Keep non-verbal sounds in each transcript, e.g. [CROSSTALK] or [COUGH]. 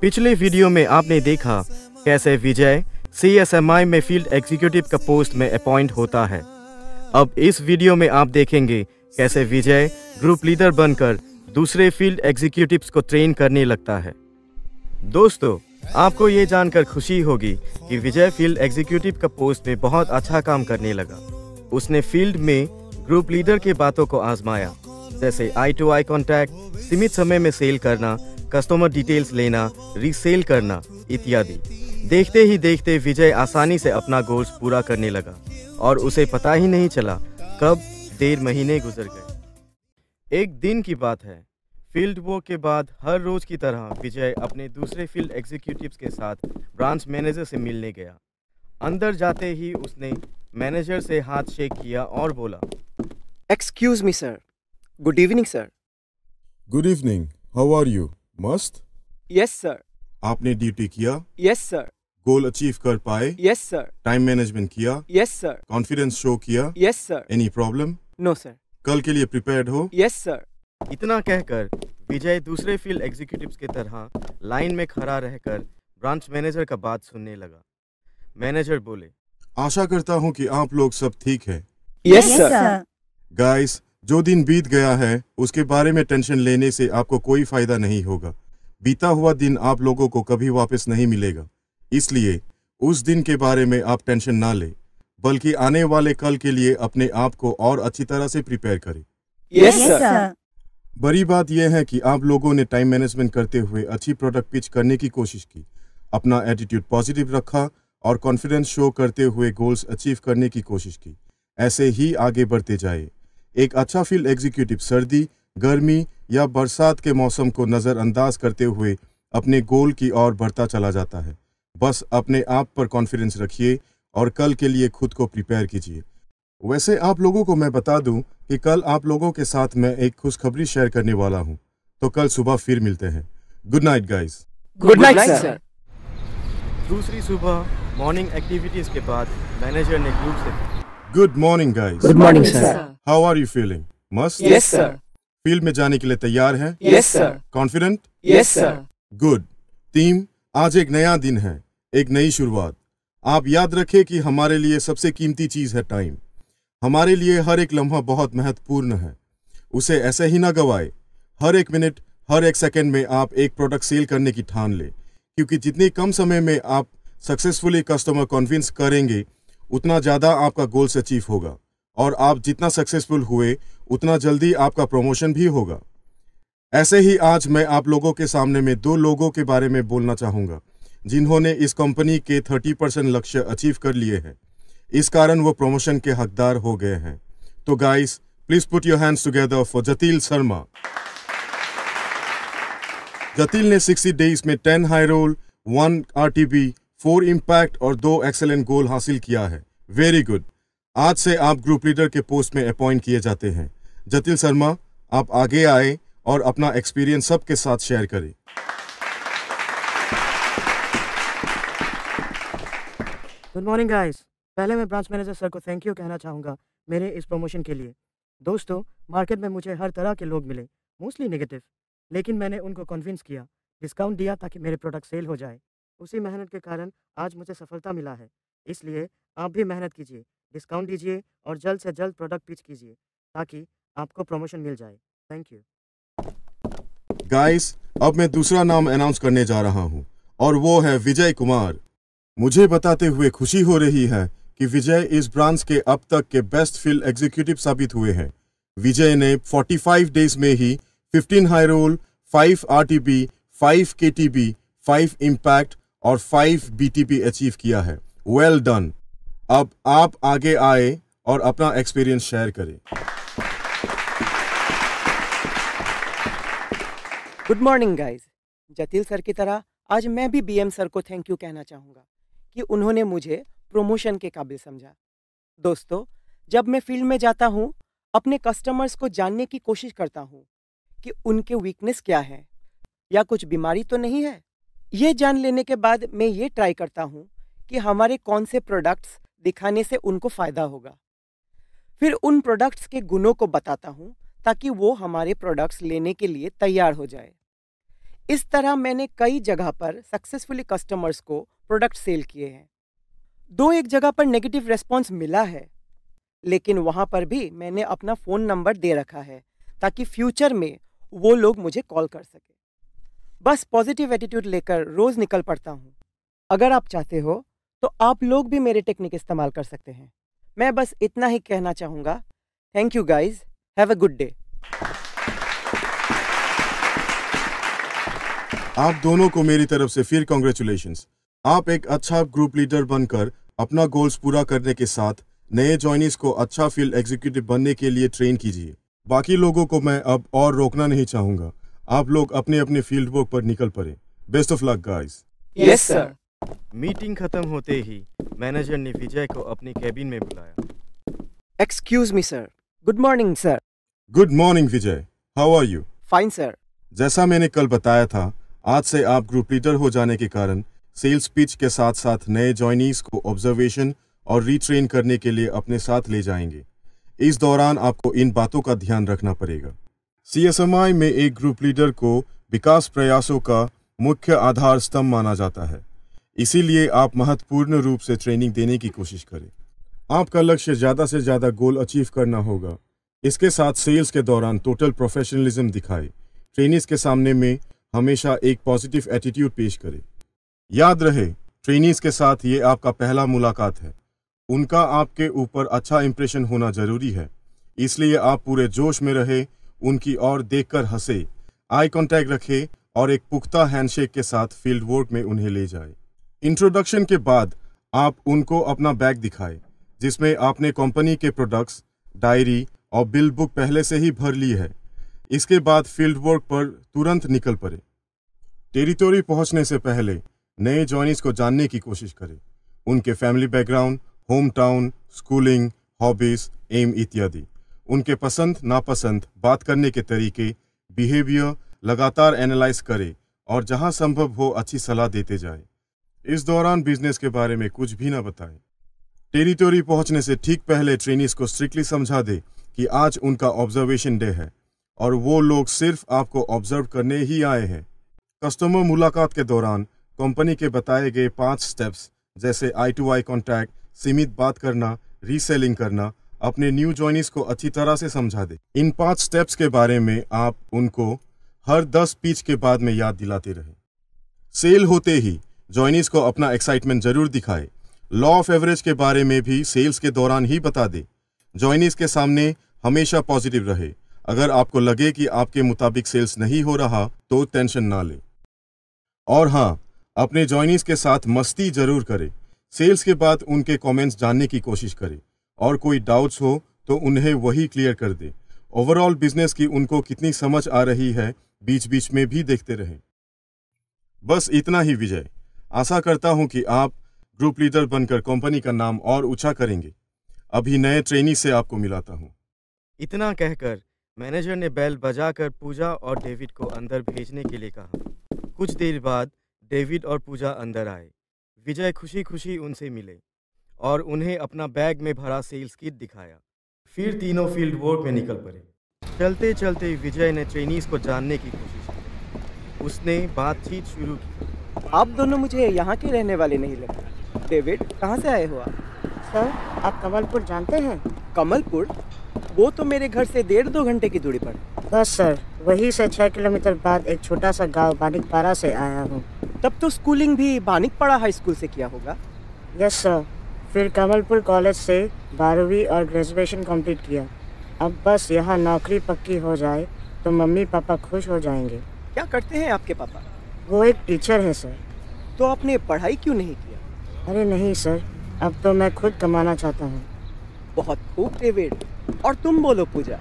पिछले वीडियो में आपने देखा कैसे विजय सी में फील्ड एग्जीक्यूटिव का पोस्ट में अपॉइंट होता है अब इस वीडियो में आप देखेंगे कैसे विजय ग्रुप लीडर बनकर दूसरे फील्ड एग्जीक्यूटिव्स को ट्रेन करने लगता है दोस्तों आपको ये जानकर खुशी होगी कि विजय फील्ड एग्जीक्यूटिव का पोस्ट में बहुत अच्छा काम करने लगा उसने फील्ड में ग्रुप लीडर के बातों को आजमाया जैसे आई टू आई कॉन्टैक्ट सीमित समय में सेल करना कस्टमर डिटेल्स लेना रीसेल करना इत्यादि देखते ही देखते विजय आसानी से अपना गोल्स पूरा करने लगा और उसे पता ही नहीं चला कब डेढ़ महीने गुजर गए एक दिन की बात है फील्ड वर्क के बाद हर रोज की तरह विजय अपने दूसरे फील्ड एग्जीक्यूटिव के साथ ब्रांच मैनेजर से मिलने गया अंदर जाते ही उसने मैनेजर से हाथ शेक किया और बोला excuse me sir good evening sir good evening how are you मस्त यस सर आपने ड्यूटी किया यस सर गोल अचीव कर पाए यस सर टाइम मैनेजमेंट किया यस सर कॉन्फिडेंस शो किया yes sir any problem no sir कल के लिए प्रिपेयर्ड हो यस सर इतना कहकर विजय दूसरे फील्ड एग्जीक्यूटिव के तरह लाइन में खड़ा रहकर ब्रांच मैनेजर का बात सुनने लगा मैनेजर बोले आशा करता हूँ कि आप लोग सब ठीक है यस सर गाइस जो दिन बीत गया है उसके बारे में टेंशन लेने से आपको कोई फायदा नहीं होगा बीता हुआ दिन आप लोगों को कभी वापस नहीं मिलेगा इसलिए उस दिन के बारे में आप टेंशन ना लें बल्कि आने वाले कल के लिए अपने आप को और अच्छी तरह से प्रिपेयर करें yes, बड़ी बात यह है कि आप लोगों ने टाइम मैनेजमेंट करते हुए अच्छी प्रोडक्ट पिच करने की कोशिश की अपना एटीट्यूड पॉजिटिव रखा और कॉन्फिडेंस शो करते हुए गोल्स अचीव करने की कोशिश की ऐसे ही आगे बढ़ते जाए एक अच्छा फील्ड एग्जीक्यूटिव सर्दी गर्मी या बरसात के मौसम को नज़रअंदाज करते हुए अपने गोल की ओर बढ़ता चला जाता है बस अपने आप पर कॉन्फिडेंस रखिए और कल के लिए खुद को प्रिपेयर कीजिए वैसे आप लोगों को मैं बता दूं कि कल आप लोगों के साथ मैं एक खुशखबरी शेयर करने वाला हूं तो कल सुबह फिर मिलते हैं good night guys good night sir दूसरी सुबह मॉर्निंग एक्टिविटीज के बाद मैनेजर ने ग्रुप से good morning guys good morning sir how are you feeling मस्त यस सर फील्ड में जाने के लिए तैयार हैं yes sir confident yes sir good team आज एक नया दिन है एक नई शुरुआत आप याद रखें कि हमारे लिए सबसे कीमती चीज है टाइम हमारे लिए हर एक लम्हा बहुत महत्वपूर्ण है उसे ऐसे ही ना गवाए हर एक मिनट हर एक सेकंड में आप एक प्रोडक्ट सेल करने की ठान ले क्योंकि जितने कम समय में आप सक्सेसफुली कस्टमर कॉन्विंस करेंगे उतना ज़्यादा आपका गोल्स अचीव होगा और आप जितना सक्सेसफुल हुए उतना जल्दी आपका प्रमोशन भी होगा ऐसे ही आज मैं आप लोगों के सामने में दो लोगों के बारे में बोलना चाहूँगा जिन्होंने इस कंपनी के 30 परसेंट लक्ष्य अचीव कर लिए हैं इस कारण वो प्रमोशन के हकदार हो गए हैं तो guys please put your hands together for Jatil Sharma Jatil ने 60 डेज में 10 high roll one RTB four impact और दो एक्सेलेंट गोल हासिल किया है वेरी गुड आज से आप ग्रुप लीडर के पोस्ट में अपॉइंट किए जाते हैं जतिल शर्मा आप आगे आए और अपना एक्सपीरियंस सबके साथ शेयर करें गुड मॉर्निंग गाइस पहले मैं ब्रांच मैनेजर सर को थैंक यू कहना चाहूंगा मेरे इस प्रमोशन के लिए दोस्तों मार्केट में मुझे हर तरह के लोग मिले मोस्टली नेगेटिव लेकिन मैंने उनको कन्विंस किया डिस्काउंट दिया ताकि मेरे प्रोडक्ट सेल हो जाए उसी मेहनत के कारण आज मुझे सफलता मिला है इसलिए आप भी मेहनत कीजिए डिस्काउंट दीजिए और जल्द से जल्द प्रोडक्ट पिच कीजिए ताकि आपको प्रमोशन मिल जाए थैंक यू गाइस अब मैं दूसरा नाम अनाउंस करने जा रहा हूँ और वो है विजय कुमार मुझे बताते हुए खुशी हो रही है कि विजय इस ब्रांच के अब तक के बेस्ट फील्ड एग्जीक्यूटिव साबित हुए हैं विजय ने 45 डेज में ही 15 high roll 5 RTB T KTB 5 impact और 5 बी अचीव किया है वेल well डन अब आप आगे आए और अपना एक्सपीरियंस शेयर करें good morning guys Jatil sir की तरह आज मैं भी बीएम सर को थैंक यू कहना चाहूँगा कि उन्होंने मुझे प्रमोशन के काबिल समझा दोस्तों जब मैं फील्ड में जाता हूँ अपने कस्टमर्स को जानने की कोशिश करता हूँ कि उनके वीकनेस क्या है या कुछ बीमारी तो नहीं है ये जान लेने के बाद मैं ये ट्राई करता हूँ कि हमारे कौन से प्रोडक्ट्स दिखाने से उनको फ़ायदा होगा फिर उन प्रोडक्ट्स के गुणों को बताता हूँ ताकि वो हमारे प्रोडक्ट्स लेने के लिए तैयार हो जाए इस तरह मैंने कई जगह पर सक्सेसफुली कस्टमर्स को प्रोडक्ट सेल किए हैं दो एक जगह पर नेगेटिव रेस्पॉन्स मिला है लेकिन वहाँ पर भी मैंने अपना फ़ोन नंबर दे रखा है ताकि फ्यूचर में वो लोग मुझे कॉल कर सके बस पॉजिटिव एटीट्यूड लेकर रोज़ निकल पड़ता हूँ अगर आप चाहते हो तो आप लोग भी मेरे टेक्निक इस्तेमाल कर सकते हैं मैं बस इतना ही कहना चाहूँगा thank you guys have a good day आप दोनों को मेरी तरफ से फिर कॉन्ग्रेचुलेशन आप एक अच्छा ग्रुप लीडर बनकर अपना गोल्स पूरा करने के साथ नए ज्वाइनिस को अच्छा फील्ड एग्जीक्यूटिव बनने के लिए ट्रेन कीजिए बाकी लोगों को मैं अब और रोकना नहीं चाहूंगा आप लोग अपने अपने फील्ड वर्क पर निकल पड़े best of luck guys yes sir meeting खत्म होते ही मैनेजर ने विजय को अपने कैबिन में बुलाया excuse me sir good morning sir good morning Vijay how are you fine sir जैसा मैंने कल बताया था आज से आप ग्रुप लीडर हो जाने के कारण सेल्स पिच के साथ साथ नए ज्वाइनीज को ऑब्जर्वेशन और रिट्रेन करने के लिए अपने साथ ले जाएंगे इस दौरान आपको इन बातों का ध्यान रखना पड़ेगा सी में एक ग्रुप लीडर को विकास प्रयासों का मुख्य आधार स्तंभ माना जाता है इसीलिए आप महत्वपूर्ण रूप से ट्रेनिंग देने की कोशिश करें आपका लक्ष्य ज़्यादा से ज़्यादा गोल अचीव करना होगा इसके साथ सेल्स के दौरान टोटल प्रोफेशनलिज्म दिखाए ट्रेनिस के सामने में हमेशा एक पॉजिटिव एटीट्यूड पेश करें याद रहे ट्रेनिस के साथ ये आपका पहला मुलाकात है उनका आपके ऊपर अच्छा इंप्रेशन होना जरूरी है इसलिए आप पूरे जोश में रहे उनकी ओर देखकर हंसे आई कांटेक्ट रखें और एक पुख्ता हैंडशेक के साथ फील्ड वर्क में उन्हें ले जाए इंट्रोडक्शन के बाद आप उनको अपना बैग दिखाए जिसमें आपने कंपनी के प्रोडक्ट्स डायरी और बिल बुक पहले से ही भर ली है इसके बाद फील्ड वर्क पर तुरंत निकल पड़े टेरिटोरी पहुंचने से पहले नए जॉइनिस को जानने की कोशिश करें उनके family background home town schooling hobbies एम इत्यादि उनके पसंद नापसंद बात करने के तरीके बिहेवियर लगातार एनालाइज करें और जहां संभव हो अच्छी सलाह देते जाएं। इस दौरान बिजनेस के बारे में कुछ भी ना बताएं टेरिटोरी पहुंचने से ठीक पहले ट्रेनिस को स्ट्रिक्टली समझा दे कि आज उनका ऑब्जर्वेशन डे है और वो लोग सिर्फ आपको ऑब्जर्व करने ही आए हैं कस्टमर मुलाकात के दौरान कंपनी के बताए गए पांच स्टेप्स जैसे आई टू आई कॉन्टैक्ट सीमित बात करना रीसेलिंग करना अपने न्यू ज्वाइनिस को अच्छी तरह से समझा दे इन पांच स्टेप्स के बारे में आप उनको हर दस पीच के बाद में याद दिलाते रहे सेल होते ही ज्वाइनिस को अपना एक्साइटमेंट जरूर दिखाए लॉ ऑफ एवरेज के बारे में भी सेल्स के दौरान ही बता दे ज्वाइनिस के सामने हमेशा पॉजिटिव रहे अगर आपको लगे कि आपके मुताबिक सेल्स नहीं हो रहा तो टेंशन ना ले और हाँ अपने ज्वाइनिस के साथ मस्ती जरूर करें सेल्स के बाद उनके कमेंट्स जानने की कोशिश करें और कोई डाउट्स हो तो उन्हें वही क्लियर कर दे ओवरऑल बिजनेस की उनको कितनी समझ आ रही है बीच बीच में भी देखते रहें बस इतना ही विजय आशा करता हूं कि आप ग्रुप लीडर बनकर कंपनी का नाम और ऊंचा करेंगे अभी नए ट्रेनी से आपको मिलाता हूं। इतना कहकर मैनेजर ने बैल बजाकर पूजा और डेविड को अंदर भेजने के लिए कहा कुछ देर बाद डेविड और पूजा अंदर आए विजय खुशी खुशी उनसे मिले और उन्हें अपना बैग में भरा सेल्स किट दिखाया फिर तीनों फील्ड वर्क में निकल पड़े चलते चलते विजय ने ट्रेनीज को जानने की कोशिश की उसने बातचीत शुरू की आप दोनों मुझे यहाँ के रहने वाले नहीं लगे डेविड कहाँ से आए हो आप सर आप कमलपुर जानते हैं कमलपुर वो तो मेरे घर से डेढ़ दो घंटे की दूरी पर बस सर वहीं से छः किलोमीटर बाद एक छोटा सा गांव बानिकपाड़ा से आया हूँ तब तो स्कूलिंग भी बानिकपाड़ा हाई स्कूल से किया होगा यस सर फिर कमलपुर कॉलेज से बारहवीं और ग्रेजुएशन कंप्लीट किया अब बस यहाँ नौकरी पक्की हो जाए तो मम्मी पापा खुश हो जाएंगे क्या करते हैं आपके पापा वो एक टीचर है सर तो आपने पढ़ाई क्यों नहीं किया अरे नहीं सर अब तो मैं खुद कमाना चाहता हूँ बहुत खूब डेविड और तुम बोलो पूजा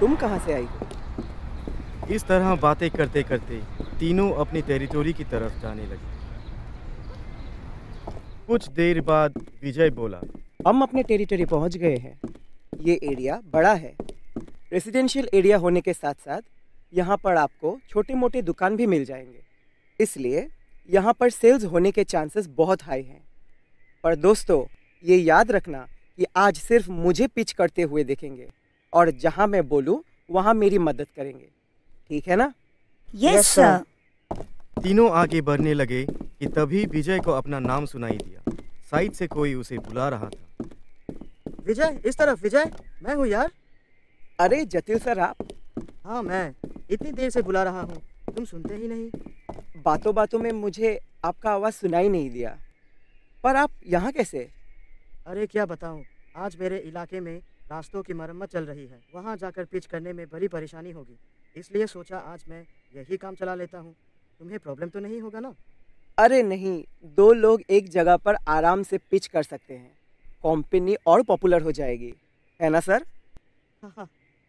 तुम कहाँ से आई हो इस तरह बातें करते करते तीनों अपनी टेरिटोरी की तरफ जाने लगे कुछ देर बाद विजय बोला हम अपने टेरिटोरी पहुंच गए हैं ये एरिया बड़ा है रेसिडेंशियल एरिया होने के साथ साथ यहाँ पर आपको छोटे मोटे दुकान भी मिल जाएंगे इसलिए यहाँ पर सेल्स होने के चांसेस बहुत हाई हैं पर दोस्तों ये याद रखना कि आज सिर्फ मुझे पिच करते हुए देखेंगे और जहाँ मैं बोलूँ वहाँ मेरी मदद करेंगे ठीक है ना यस सर तीनों आगे बढ़ने लगे कि तभी विजय को अपना नाम सुनाई दिया साइड से कोई उसे बुला रहा था विजय इस तरफ विजय मैं हूँ यार अरे जतिल सर आप हाँ मैं इतनी देर से बुला रहा हूँ तुम सुनते ही नहीं बातों बातों में मुझे आपका आवाज़ सुनाई नहीं दिया पर आप यहाँ कैसे अरे क्या बताऊँ आज मेरे इलाके में रास्तों की मरम्मत चल रही है वहाँ जाकर पिच करने में बड़ी परेशानी होगी इसलिए सोचा आज मैं यही काम चला लेता हूँ तुम्हें प्रॉब्लम तो नहीं होगा ना अरे नहीं दो लोग एक जगह पर आराम से पिच कर सकते हैं कंपनी और पॉपुलर हो जाएगी है ना सर हाँ, हाँ।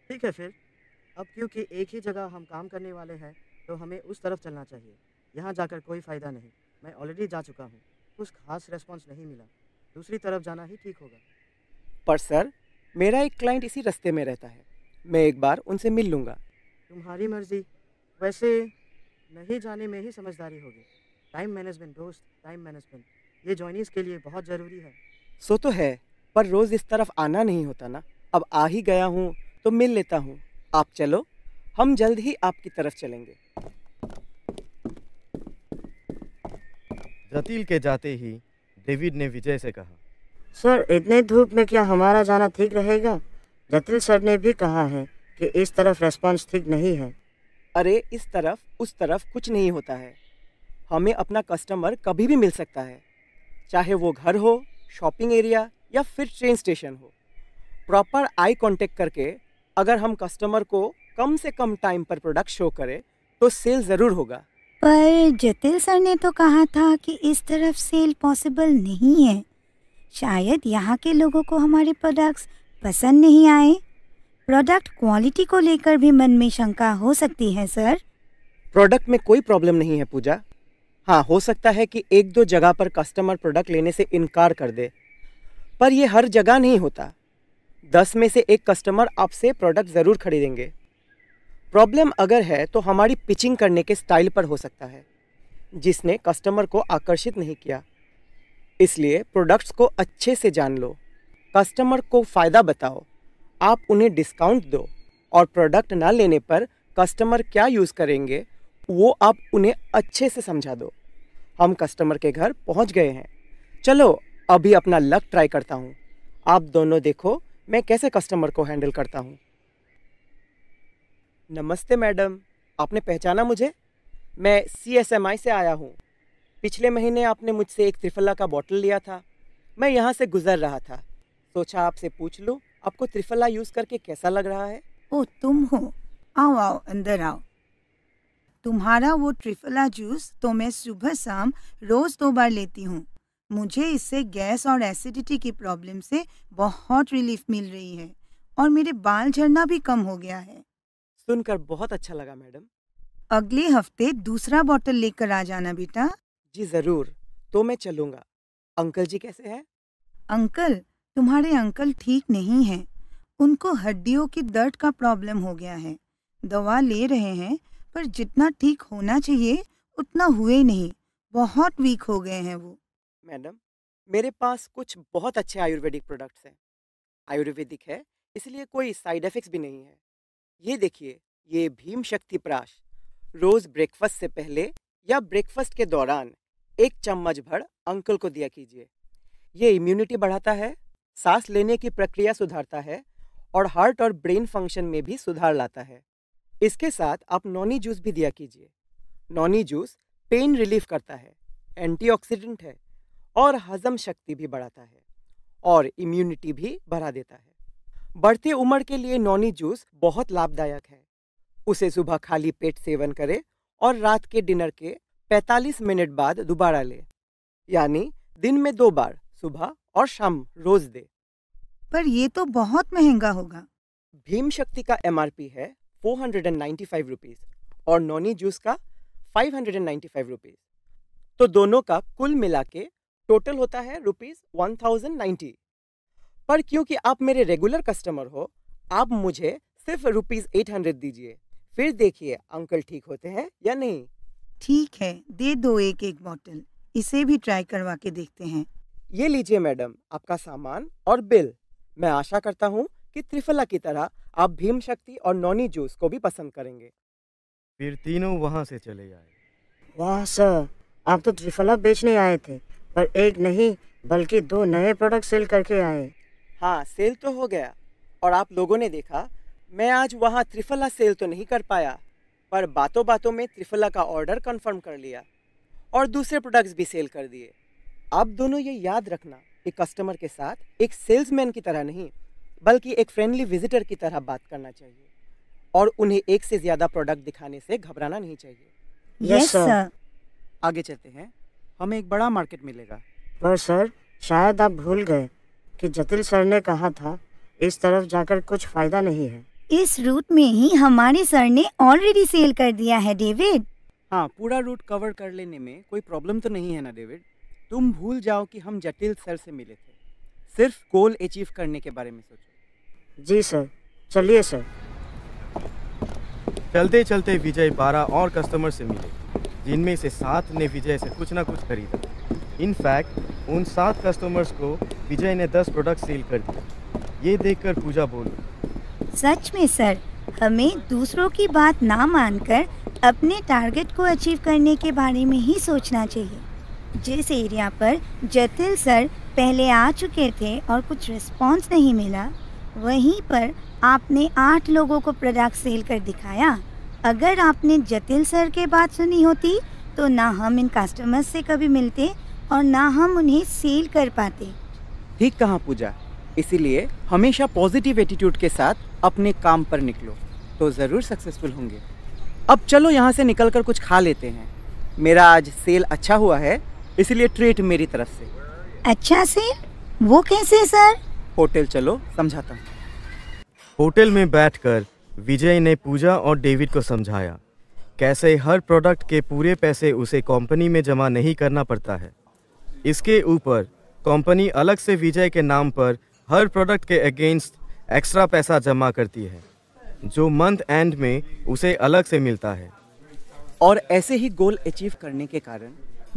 ठीक है फिर अब क्योंकि एक ही जगह हम काम करने वाले हैं तो हमें उस तरफ चलना चाहिए यहाँ जाकर कोई फ़ायदा नहीं मैं ऑलरेडी जा चुका हूँ कुछ खास रेस्पॉन्स नहीं मिला दूसरी तरफ जाना ही ठीक होगा पर सर मेरा एक क्लाइंट इसी रास्ते में रहता है मैं एक बार उनसे मिल लूँगा तुम्हारी मर्जी वैसे नहीं जाने में ही समझदारी होगी टाइम मैनेजमेंट दोस्त टाइम मैनेजमेंट ये ज्वाइनिंग के लिए बहुत ज़रूरी है सो तो है पर रोज़ इस तरफ आना नहीं होता ना अब आ ही गया हूँ तो मिल लेता हूँ आप चलो हम जल्द ही आपकी तरफ चलेंगे रतील के जाते ही डेविड ने विजय से कहा सर इतने धूप में क्या हमारा जाना ठीक रहेगा रतील सर ने भी कहा है कि इस तरफ रेस्पॉन्स ठीक नहीं है अरे इस तरफ उस तरफ कुछ नहीं होता है हमें अपना कस्टमर कभी भी मिल सकता है चाहे वो घर हो शॉपिंग एरिया या फिर ट्रेन स्टेशन हो प्रॉपर आई कांटेक्ट करके अगर हम कस्टमर को कम से कम टाइम पर प्रोडक्ट शो करें तो सेल ज़रूर होगा पर जतिल सर ने तो कहा था कि इस तरफ सेल पॉसिबल नहीं है शायद यहाँ के लोगों को हमारे प्रोडक्ट्स पसंद नहीं आए प्रोडक्ट क्वालिटी को लेकर भी मन में शंका हो सकती है सर प्रोडक्ट में कोई प्रॉब्लम नहीं है पूजा हाँ हो सकता है कि एक दो जगह पर कस्टमर प्रोडक्ट लेने से इनकार कर दे पर यह हर जगह नहीं होता दस में से एक कस्टमर आपसे प्रोडक्ट ज़रूर खरीदेंगे प्रॉब्लम अगर है तो हमारी पिचिंग करने के स्टाइल पर हो सकता है जिसने कस्टमर को आकर्षित नहीं किया इसलिए प्रोडक्ट्स को अच्छे से जान लो कस्टमर को फ़ायदा बताओ आप उन्हें डिस्काउंट दो और प्रोडक्ट ना लेने पर कस्टमर क्या यूज़ करेंगे वो आप उन्हें अच्छे से समझा दो हम कस्टमर के घर पहुंच गए हैं चलो अभी अपना लक ट्राई करता हूँ आप दोनों देखो मैं कैसे कस्टमर को हैंडल करता हूँ नमस्ते मैडम आपने पहचाना मुझे मैं सी एस एम आई से आया हूँ पिछले महीने आपने मुझसे एक त्रिफला का बॉटल लिया था मैं यहाँ से गुजर रहा था सोचा आपसे पूछ लूँ आपको त्रिफला यूज़ करके कैसा लग रहा है ओ तुम हो आओ आओ अंदर आओ तुम्हारा वो त्रिफला जूस तो मैं सुबह शाम रोज़ दो बार लेती हूँ मुझे इससे गैस और एसिडिटी की प्रॉब्लम से बहुत रिलीफ मिल रही है और मेरे बाल झड़ना भी कम हो गया है सुनकर बहुत अच्छा लगा मैडम अगले हफ्ते दूसरा बॉटल लेकर आ जाना बेटा जी जरूर तो मैं चलूंगा अंकल जी कैसे हैं अंकल तुम्हारे अंकल ठीक नहीं हैं उनको हड्डियों के दर्द का प्रॉब्लम हो गया है दवा ले रहे हैं पर जितना ठीक होना चाहिए उतना हुए नहीं बहुत वीक हो गए हैं वो मैडम मेरे पास कुछ बहुत अच्छे आयुर्वेदिक प्रोडक्ट्स हैं आयुर्वेदिक है इसलिए कोई साइड इफेक्ट्स भी नहीं है ये देखिए ये भीम शक्ति प्राश रोज ब्रेकफास्ट से पहले या ब्रेकफास्ट के दौरान एक चम्मच भर अंकल को दिया कीजिए ये इम्यूनिटी बढ़ाता है सांस लेने की प्रक्रिया सुधारता है और हार्ट और ब्रेन फंक्शन में भी सुधार लाता है इसके साथ आप नॉनी जूस भी दिया कीजिए नॉनी जूस पेन रिलीफ करता है एंटीऑक्सीडेंट है और हजम शक्ति भी बढ़ाता है और इम्यूनिटी भी बढ़ा देता है बढ़ती उम्र के लिए नॉनी जूस बहुत लाभदायक है उसे सुबह खाली पेट सेवन करें और रात के डिनर के 45 मिनट बाद दोबारा ले यानी दिन में दो बार सुबह और शाम रोज दे पर ये तो बहुत महंगा होगा भीम शक्ति का एम है four hundred and ninety five rupees और नॉनी जूस का five hundred and ninety five rupees तो दोनों का कुल मिला के टोटल होता है रुपीज वन थाउजेंड नाइन्टी पर क्योंकि आप मेरे रेगुलर कस्टमर हो आप मुझे सिर्फ रुपीज एट हंड्रेड दीजिए फिर देखिए अंकल ठीक होते हैं या नहीं ठीक है दे दो एक एक बॉटल इसे भी ट्राई करवा के देखते हैं ये लीजिए मैडम आपका सामान और बिल मैं आशा करता हूँ कि त्रिफला की तरह आप भीम शक्ति और नॉनी जूस को भी पसंद करेंगे फिर तीनों वहाँ से चले आए वाह सर आप तो त्रिफला बेचने आए थे पर एक नहीं बल्कि दो नए प्रोडक्ट सेल करके आए हाँ सेल तो हो गया और आप लोगों ने देखा मैं आज वहाँ त्रिफला सेल तो नहीं कर पाया पर बातों बातों में त्रिफला का ऑर्डर कंफर्म कर लिया और दूसरे प्रोडक्ट्स भी सेल कर दिए आप दोनों ये याद रखना कि कस्टमर के साथ एक सेल्समैन की तरह नहीं बल्कि एक फ्रेंडली विजिटर की तरह बात करना चाहिए और उन्हें एक से ज़्यादा प्रोडक्ट दिखाने से घबराना नहीं चाहिए यस सर आगे चलते हैं हमें एक बड़ा मार्केट मिलेगा पर सर शायद आप भूल गए कि जतिल सर ने कहा था इस तरफ जाकर कुछ फायदा नहीं है इस रूट में ही हमारे सर ने ऑलरेडी सेल कर दिया है डेविड हाँ पूरा रूट कवर कर लेने में कोई प्रॉब्लम तो नहीं है ना डेविड तुम भूल जाओ कि हम जटिल सर से मिले थे सिर्फ गोल अचीव करने के बारे में सोचो जी सर चलिए सर चलते चलते विजय बारह और कस्टमर से मिले जिनमें से सात ने विजय से कुछ ना कुछ खरीदा इनफैक्ट उन सात कस्टमर्स को विजय ने दस प्रोडक्ट सेल कर दिए ये देखकर पूजा बोल सच में सर हमें दूसरों की बात ना मानकर अपने टारगेट को अचीव करने के बारे में ही सोचना चाहिए जिस एरिया पर जतिल सर पहले आ चुके थे और कुछ रिस्पॉन्स नहीं मिला वहीं पर आपने आठ लोगों को प्रोडक्ट सेल कर दिखाया अगर आपने जतिल सर के बात सुनी होती तो ना हम इन कस्टमर्स से कभी मिलते और ना हम उन्हें सील कर पाते ठीक कहा पूजा इसीलिए हमेशा पॉजिटिव एटीट्यूड के साथ अपने काम पर निकलो तो ज़रूर सक्सेसफुल होंगे अब चलो यहाँ से निकल कर कुछ खा लेते हैं मेरा आज सेल अच्छा हुआ है इसीलिए ट्रीट मेरी तरफ से अच्छा सेल वो कैसे सर होटल चलो समझाता हूँ होटल में बैठकर विजय ने पूजा और डेविड को समझाया कैसे हर प्रोडक्ट के पूरे पैसे उसे कंपनी में जमा नहीं करना पड़ता है इसके ऊपर कंपनी अलग से विजय के नाम पर हर प्रोडक्ट के अगेंस्ट एक्स्ट्रा पैसा जमा करती है जो मंथ एंड में उसे अलग से मिलता है और ऐसे ही गोल अचीव करने के कारण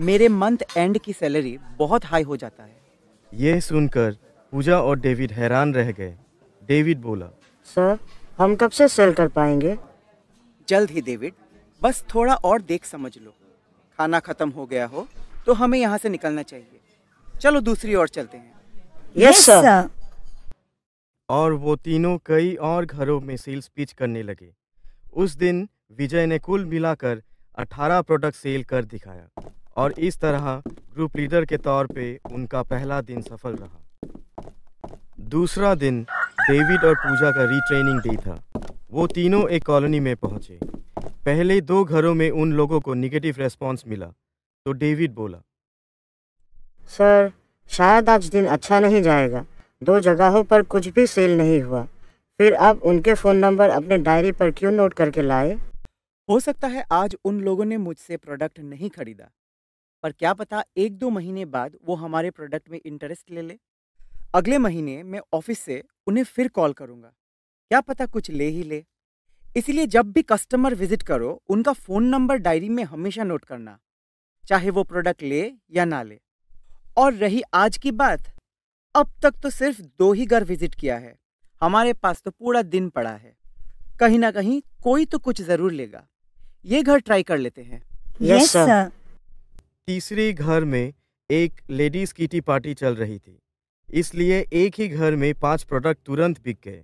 मेरे मंथ एंड की सैलरी बहुत हाई हो जाता है यह सुनकर पूजा और डेविड हैरान रह गए डेविड बोला सर हम कब से सेल कर पाएंगे जल्द ही डेविड बस थोड़ा और देख समझ लो खाना खत्म हो गया हो तो हमें यहाँ से निकलना चाहिए चलो दूसरी ओर चलते हैं यस yes, सर और वो तीनों कई और घरों में सेल्स पिच करने लगे उस दिन विजय ने कुल मिलाकर 18 प्रोडक्ट सेल कर दिखाया और इस तरह ग्रुप लीडर के तौर पे उनका पहला दिन सफल रहा दूसरा दिन डेविड और पूजा का रीट्रेनिंग डे था वो तीनों एक कॉलोनी में पहुंचे पहले दो घरों में उन लोगों को निगेटिव रेस्पॉन्स मिला तो डेविड बोला सर शायद आज दिन अच्छा नहीं जाएगा दो जगहों पर कुछ भी सेल नहीं हुआ फिर आप उनके फ़ोन नंबर अपने डायरी पर क्यों नोट करके लाए हो सकता है आज उन लोगों ने मुझसे प्रोडक्ट नहीं खरीदा पर क्या पता एक दो महीने बाद वो हमारे प्रोडक्ट में इंटरेस्ट ले ले अगले महीने मैं ऑफिस से उन्हें फिर कॉल करूँगा क्या पता कुछ ले ही ले इसलिए जब भी कस्टमर विजिट करो उनका फ़ोन नंबर डायरी में हमेशा नोट करना चाहे वो प्रोडक्ट ले या ना ले और रही आज की बात अब तक तो सिर्फ दो ही घर विजिट किया है हमारे पास तो पूरा दिन पड़ा है कहीं ना कहीं कोई तो कुछ जरूर लेगा ये घर ट्राई कर लेते हैं यस सर तीसरे घर में एक लेडीज टी पार्टी चल रही थी इसलिए एक ही घर में पांच प्रोडक्ट तुरंत बिक गए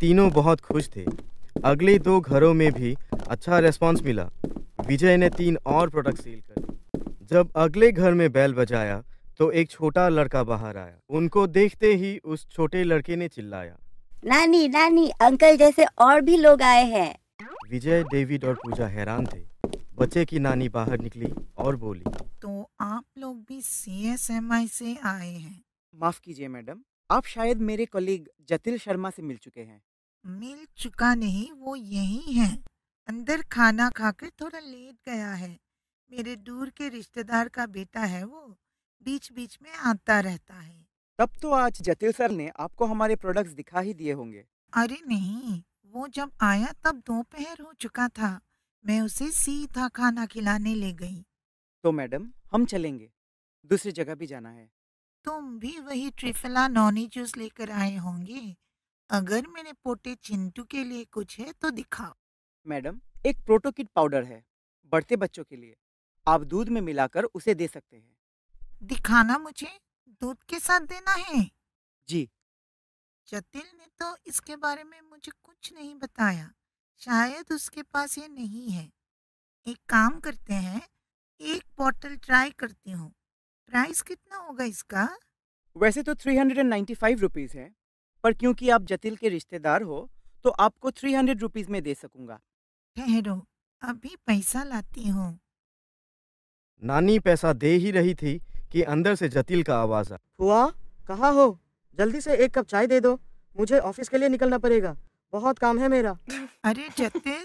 तीनों बहुत खुश थे अगले दो घरों में भी अच्छा रेस्पॉन्स मिला विजय ने तीन और प्रोडक्ट सील कर जब अगले घर में बैल बजाया तो एक छोटा लड़का बाहर आया उनको देखते ही उस छोटे लड़के ने चिल्लाया नानी नानी अंकल जैसे और भी लोग आए हैं विजय डेविड और पूजा हैरान थे बच्चे की नानी बाहर निकली और बोली तो आप लोग भी सी एस एम आई से आए हैं माफ कीजिए मैडम आप शायद मेरे कलीग जतिल शर्मा से मिल चुके हैं मिल चुका नहीं वो यही है अंदर खाना खाकर थोड़ा लेट गया है मेरे दूर के रिश्तेदार का बेटा है वो बीच बीच में आता रहता है तब तो आज जतिल सर ने आपको हमारे प्रोडक्ट्स दिखा ही दिए होंगे अरे नहीं वो जब आया तब दोपहर हो चुका था मैं उसे सीधा खाना खिलाने ले गई तो मैडम हम चलेंगे दूसरी जगह भी जाना है तुम भी वही ट्रिफला नॉनी जूस लेकर आए होंगे अगर मेरे पोटे चिंटू के लिए कुछ है तो दिखाओ मैडम एक प्रोटोकिट पाउडर है बढ़ते बच्चों के लिए आप दूध में मिलाकर उसे दे सकते हैं दिखाना मुझे दूध के साथ देना है जी जतिल ने तो इसके बारे में मुझे कुछ नहीं बताया शायद उसके पास ये नहीं है एक काम करते हैं एक बॉटल ट्राई करती हूँ प्राइस कितना होगा इसका वैसे तो three hundred and ninety five rupees है पर क्योंकि आप जतिल के रिश्तेदार हो तो आपको थ्री हंड्रेड रुपीज़ में दे सकूँगा ठहरो अभी पैसा लाती हूँ नानी पैसा दे ही रही थी कि अंदर से जतिल का आवाज आ हुआ कहा हो जल्दी से एक कप चाय दे दो मुझे ऑफिस के लिए निकलना पड़ेगा बहुत काम है मेरा अरे जतिल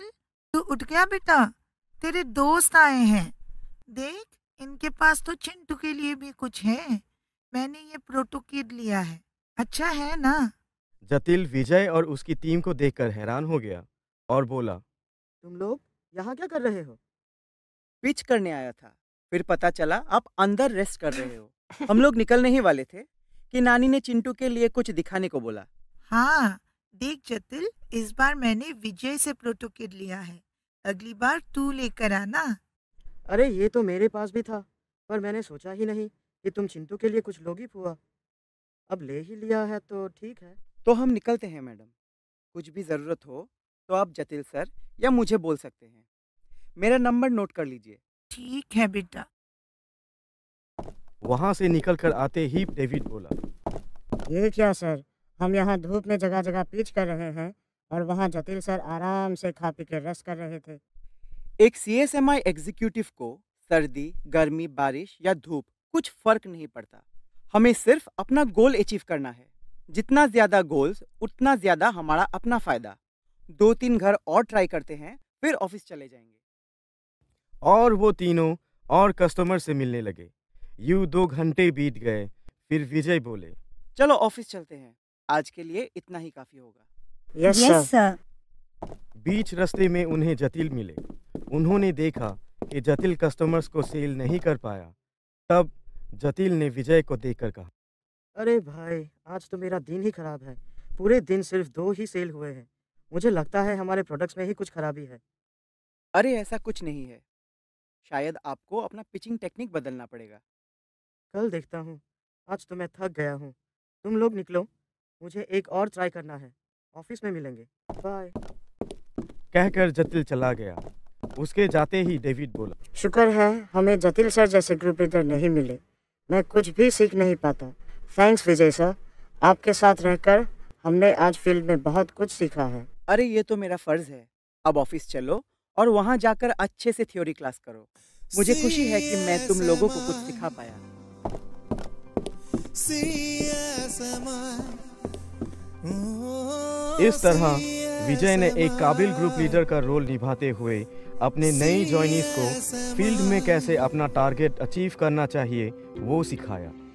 तू उठ गया बेटा तेरे दोस्त आए हैं देख इनके पास तो चिंटू के लिए भी कुछ है मैंने ये प्रोटोकिड लिया है अच्छा है ना जतिल विजय और उसकी टीम को देखकर हैरान हो गया और बोला तुम लोग यहाँ क्या कर रहे हो पिच करने आया था फिर पता चला आप अंदर रेस्ट कर रहे हो [LAUGHS] हम लोग निकलने ही वाले थे कि नानी ने चिंटू के लिए कुछ दिखाने को बोला हाँ देख जतिल इस बार मैंने विजय से प्रोटोकिट लिया है अगली बार तू लेकर आना अरे ये तो मेरे पास भी था पर मैंने सोचा ही नहीं कि तुम चिंटू के लिए कुछ लोगी हुआ अब ले ही लिया है तो ठीक है तो हम निकलते हैं मैडम कुछ भी ज़रूरत हो तो आप जतिल सर या मुझे बोल सकते हैं मेरा नंबर नोट कर लीजिए ठीक है बेटा वहाँ से निकलकर आते ही डेविड बोला ये क्या सर हम यहाँ धूप में जगह जगह पीच कर रहे हैं और वहाँ जतिल सर आराम से खा पी के रस कर रहे थे एक C S M I executive को सर्दी गर्मी बारिश या धूप कुछ फर्क नहीं पड़ता हमें सिर्फ अपना गोल अचीव करना है जितना ज़्यादा गोल्स उतना ज़्यादा हमारा अपना फ़ायदा दो तीन घर और ट्राई करते हैं फिर ऑफिस चले जाएंगे और वो तीनों और कस्टमर से मिलने लगे यू दो घंटे बीत गए फिर विजय बोले चलो ऑफिस चलते हैं आज के लिए इतना ही काफी होगा यस सर बीच रास्ते में उन्हें जतिल मिले उन्होंने देखा कि जतिल कस्टमर्स को सेल नहीं कर पाया तब जतिल ने विजय को देखकर कहा अरे भाई आज तो मेरा दिन ही खराब है पूरे दिन सिर्फ दो ही सेल हुए हैं मुझे लगता है हमारे प्रोडक्ट्स में ही कुछ खराबी है अरे ऐसा कुछ नहीं है शायद आपको अपना पिचिंग टेक्निक बदलना पड़ेगा कल देखता हूँ आज तो मैं थक गया हूँ तुम लोग निकलो मुझे एक और ट्राई करना है ऑफिस में मिलेंगे बाय कहकर जतिल चला गया उसके जाते ही डेविड बोला शुक्र है हमें जतिल सर जैसे ग्रुप लीडर नहीं मिले मैं कुछ भी सीख नहीं पाता थैंक्स विजय सर आपके साथ रहकर हमने आज फील्ड में बहुत कुछ सीखा है अरे ये तो मेरा फर्ज है अब ऑफिस चलो और वहाँ जाकर अच्छे से थ्योरी क्लास करो मुझे खुशी है कि मैं तुम लोगों को कुछ सिखा पाया इस तरह विजय ने एक काबिल ग्रुप लीडर का रोल निभाते हुए अपने नई जॉइनीज को फील्ड में कैसे अपना टारगेट अचीव करना चाहिए वो सिखाया